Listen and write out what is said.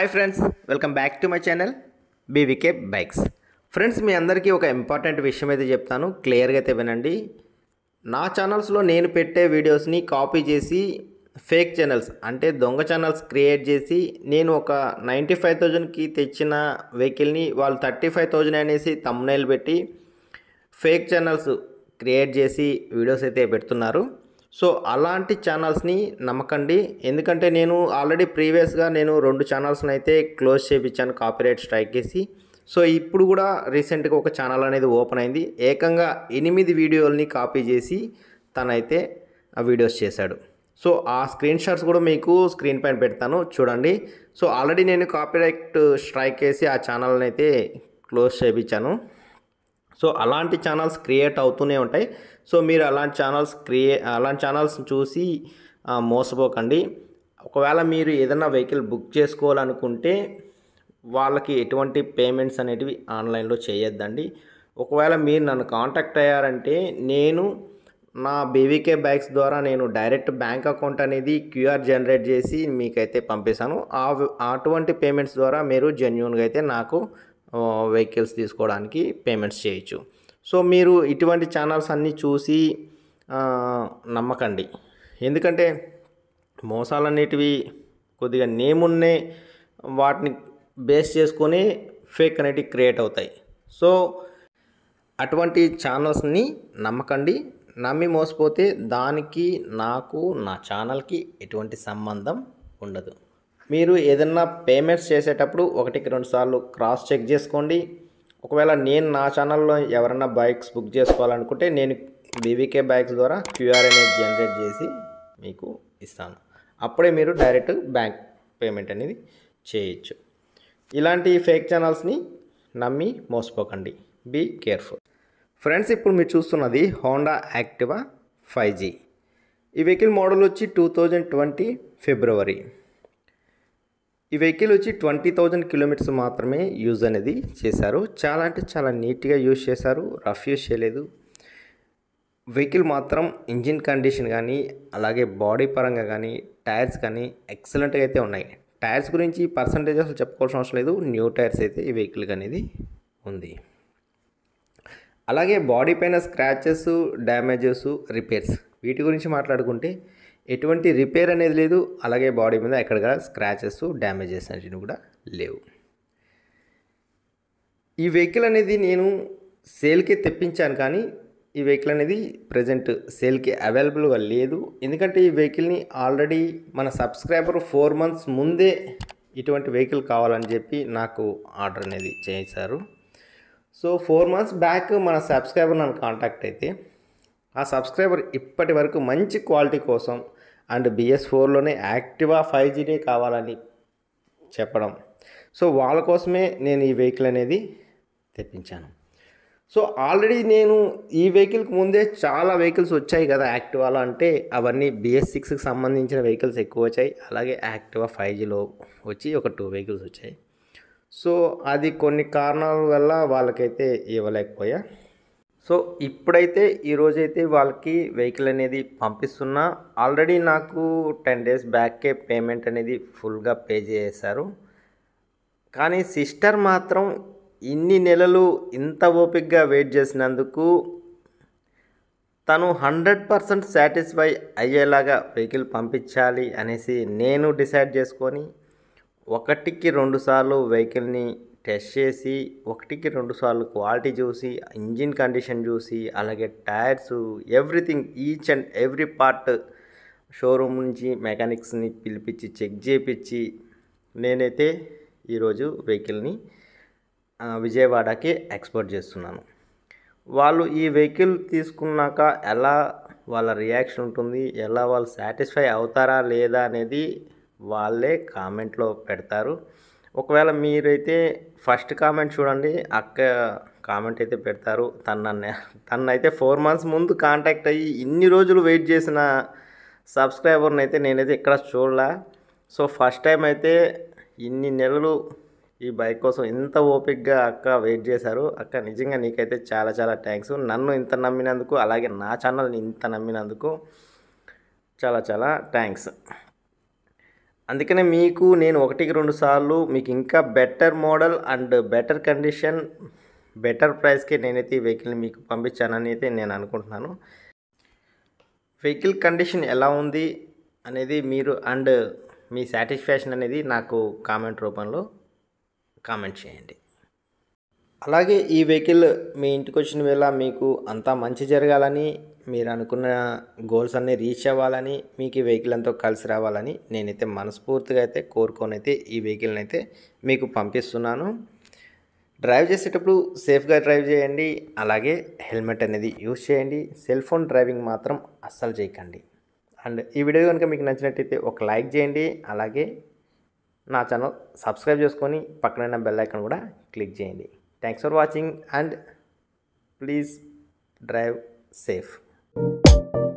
hi friends welcome back to my channel BVK bikes friends మీ అందరికీ ఒక important విషయం అయితే చెప్తాను క్లియర్గా అయితే వినండి నా ఛానల్స్లో నేను పెట్టే వీడియోస్ని కాపీ చేసి ఫేక్ ఛానల్స్ అంటే దొంగ ఛానల్స్ క్రియేట్ చేసి నేను ఒక నైంటీ ఫైవ్ థౌజండ్కి తెచ్చిన వెహికల్ని వాళ్ళు థర్టీ ఫైవ్ థౌజండ్ అనేసి తమ్నైల్ పెట్టి ఫేక్ ఛానల్స్ క్రియేట్ చేసి వీడియోస్ అయితే పెడుతున్నారు సో అలాంటి ఛానల్స్ని నమ్మకండి ఎందుకంటే నేను ఆల్రెడీ ప్రీవియస్గా నేను రెండు ఛానల్స్ని అయితే క్లోజ్ చేయించాను కాపీరైట్ స్ట్రైక్ చేసి సో ఇప్పుడు కూడా రీసెంట్గా ఒక ఛానల్ అనేది ఓపెన్ అయింది ఏకంగా ఎనిమిది వీడియోల్ని కాపీ చేసి తనైతే వీడియోస్ చేశాడు సో ఆ స్క్రీన్ షాట్స్ కూడా మీకు స్క్రీన్ పైన పెడతాను చూడండి సో ఆల్రెడీ నేను కాపీరైట్ స్ట్రైక్ చేసి ఆ ఛానల్ని అయితే క్లోజ్ చేయించాను సో అలాంటి ఛానల్స్ క్రియేట్ అవుతూనే ఉంటాయి సో మీరు అలాంటి ఛానల్స్ క్రియే అలాంటి ఛానల్స్ చూసి మోసపోకండి ఒకవేళ మీరు ఏదైనా వెహికల్ బుక్ చేసుకోవాలనుకుంటే వాళ్ళకి ఎటువంటి పేమెంట్స్ అనేటివి ఆన్లైన్లో చేయొద్దండి ఒకవేళ మీరు నన్ను కాంటాక్ట్ అయ్యారంటే నేను నా బీవీకే బ్యాగ్స్ ద్వారా నేను డైరెక్ట్ బ్యాంక్ అకౌంట్ అనేది క్యూఆర్ జనరేట్ చేసి మీకైతే ఆ అటువంటి పేమెంట్స్ ద్వారా మీరు జెన్యున్గా అయితే నాకు వెహికల్స్ తీసుకోవడానికి పేమెంట్స్ చేయొచ్చు సో మీరు ఇటువంటి ఛానల్స్ అన్నీ చూసి నమ్మకండి ఎందుకంటే మోసాలు అనేటివి కొద్దిగా నేమున్నే వాటిని బేస్ చేసుకొని ఫేక్ అనేటివి క్రియేట్ అవుతాయి సో అటువంటి ఛానల్స్ని నమ్మకండి నమ్మి మోసపోతే దానికి నాకు నా ఛానల్కి ఎటువంటి సంబంధం ఉండదు మీరు ఏదన్నా పేమెంట్స్ చేసేటప్పుడు ఒకటికి రెండు సార్లు క్రాస్ చెక్ చేసుకోండి ఒకవేళ నేను నా ఛానల్లో ఎవరన్నా బైక్స్ బుక్ చేసుకోవాలనుకుంటే నేను బీవీకే బైక్స్ ద్వారా క్యూఆర్ అనేది జనరేట్ చేసి మీకు ఇస్తాను అప్పుడే మీరు డైరెక్ట్ బ్యాంక్ పేమెంట్ అనేది చేయొచ్చు ఇలాంటి ఫేక్ ఛానల్స్ని నమ్మి మోసపోకండి బీ కేర్ఫుల్ ఫ్రెండ్స్ ఇప్పుడు మీరు చూస్తున్నది హోండా యాక్టివా ఫైవ్ జీ ఈ వెహికల్ మోడల్ వచ్చి టూ థౌజండ్ ట్వంటీ ఫిబ్రవరి ఈ వెహికల్ వచ్చి ట్వంటీ థౌజండ్ కిలోమీటర్స్ మాత్రమే యూజ్ అనేది చేశారు చాలా అంటే చాలా నీట్గా యూజ్ చేశారు రఫ్ యూజ్ చేయలేదు వెహికల్ మాత్రం ఇంజిన్ కండిషన్ కానీ అలాగే బాడీ పరంగా కానీ టైర్స్ కానీ ఎక్సలెంట్గా అయితే ఉన్నాయి టైర్స్ గురించి పర్సంటేజ్ అసలు చెప్పుకోవాల్సిన అవసరం లేదు న్యూ టైర్స్ అయితే ఈ వెహికల్ అనేది ఉంది అలాగే బాడీ పైన స్క్రాచెస్ డ్యామేజెస్ రిపేర్స్ వీటి గురించి మాట్లాడుకుంటే ఎటువంటి రిపేర్ అనేది లేదు అలాగే బాడీ మీద ఎక్కడ స్క్రాచెస్ డ్యామేజెస్ అనేవి కూడా లేవు ఈ వెహికల్ అనేది నేను సేల్కే తెప్పించాను కానీ ఈ వెహికల్ అనేది ప్రజెంట్ సేల్కి అవైలబుల్గా లేదు ఎందుకంటే ఈ వెహికల్ని ఆల్రెడీ మన సబ్స్క్రైబర్ ఫోర్ మంత్స్ ముందే ఇటువంటి వెహికల్ కావాలని చెప్పి నాకు ఆర్డర్ అనేది చేశారు సో ఫోర్ మంత్స్ బ్యాక్ మన సబ్స్క్రైబర్ నన్ను కాంటాక్ట్ అయితే ఆ సబ్స్క్రైబర్ ఇప్పటి వరకు మంచి క్వాలిటీ కోసం అండ్ బిఎస్ ఫోర్లోనే యాక్టివా ఫైవ్ జీనే కావాలని చెప్పడం సో వాళ్ళ కోసమే నేను ఈ వెహికల్ అనేది తెప్పించాను సో ఆల్రెడీ నేను ఈ వెహికల్కి ముందే చాలా వెహికల్స్ వచ్చాయి కదా యాక్టివాలో అంటే అవన్నీ బిఎస్ సిక్స్కి సంబంధించిన వెహికల్స్ ఎక్కువ వచ్చాయి అలాగే యాక్టివా ఫైవ్ జీలో వచ్చి ఒక టూ వెహికల్స్ వచ్చాయి సో అది కొన్ని కారణాల వల్ల వాళ్ళకైతే ఇవ్వలేకపోయా సో ఇప్పుడైతే ఈరోజైతే వాళ్ళకి వెహికల్ అనేది పంపిస్తున్నా ఆల్రెడీ నాకు టెన్ డేస్ బ్యాక్కే పేమెంట్ అనేది ఫుల్గా పే చేశారు కానీ సిస్టర్ మాత్రం ఇన్ని నెలలు ఇంత ఓపిక్గా వెయిట్ చేసినందుకు తను హండ్రెడ్ పర్సెంట్ సాటిస్ఫై అయ్యేలాగా వెహికల్ పంపించాలి అనేసి నేను డిసైడ్ చేసుకొని ఒకటికి రెండుసార్లు వెహికల్ని టెస్ట్ చేసి ఒకటికి రెండు సార్లు క్వాలిటీ చూసి ఇంజిన్ కండిషన్ చూసి అలాగే tyres everything each and every part showroom నుంచి మెకానిక్స్ని పిలిపించి చెక్ చేయించి నేనైతే ఈరోజు వెహికల్ని విజయవాడకి ఎక్స్పోర్ట్ చేస్తున్నాను వాళ్ళు ఈ వెహికల్ తీసుకున్నాక ఎలా వాళ్ళ రియాక్షన్ ఉంటుంది ఎలా వాళ్ళు సాటిస్ఫై అవుతారా లేదా అనేది వాళ్ళే కామెంట్లో పెడతారు ఒకవేళ మీరైతే ఫస్ట్ కామెంట్ చూడండి అక్క కామెంట్ అయితే పెడతారు తన అయితే ఫోర్ మంత్స్ ముందు కాంటాక్ట్ అయ్యి ఇన్ని రోజులు వెయిట్ చేసిన సబ్స్క్రైబర్ని అయితే నేనైతే ఇక్కడ చూడలే సో ఫస్ట్ టైం అయితే ఇన్ని నెలలు ఈ బైక్ కోసం ఇంత ఓపిక్గా అక్క వెయిట్ చేశారు అక్క నిజంగా నీకైతే చాలా చాలా థ్యాంక్స్ నన్ను ఇంత నమ్మినందుకు అలాగే నా ఛానల్ని ఇంత నమ్మినందుకు చాలా చాలా థ్యాంక్స్ అందుకనే మీకు నేను ఒకటికి రెండు సార్లు మీకు ఇంకా better model and better condition better ప్రైస్కి నేనైతే ఈ వెహికల్ని మీకు పంపించానని అయితే నేను అనుకుంటున్నాను వెహికల్ కండిషన్ ఎలా ఉంది అనేది మీరు అండ్ మీ సాటిస్ఫాక్షన్ అనేది నాకు కామెంట్ రూపంలో కామెంట్ చేయండి అలాగే ఈ వెహికల్ మీ ఇంటికి వచ్చిన వేళ మీకు అంతా మంచి జరగాలని మీరు అనుకున్న గోల్స్ అన్నీ రీచ్ అవ్వాలని మీకు ఈ వెహికల్ అంతా కలిసి రావాలని నేనైతే మనస్ఫూర్తిగా అయితే కోరుకొని అయితే ఈ వెహికల్ని అయితే మీకు పంపిస్తున్నాను డ్రైవ్ చేసేటప్పుడు సేఫ్గా డ్రైవ్ చేయండి అలాగే హెల్మెట్ అనేది యూజ్ చేయండి సెల్ ఫోన్ డ్రైవింగ్ మాత్రం అస్సలు చేయకండి అండ్ ఈ వీడియో కనుక మీకు నచ్చినట్టయితే ఒక లైక్ చేయండి అలాగే నా ఛానల్ సబ్స్క్రైబ్ చేసుకొని పక్కన బెల్ ఐకాన్ కూడా క్లిక్ చేయండి thanks for watching and please drive safe Thank you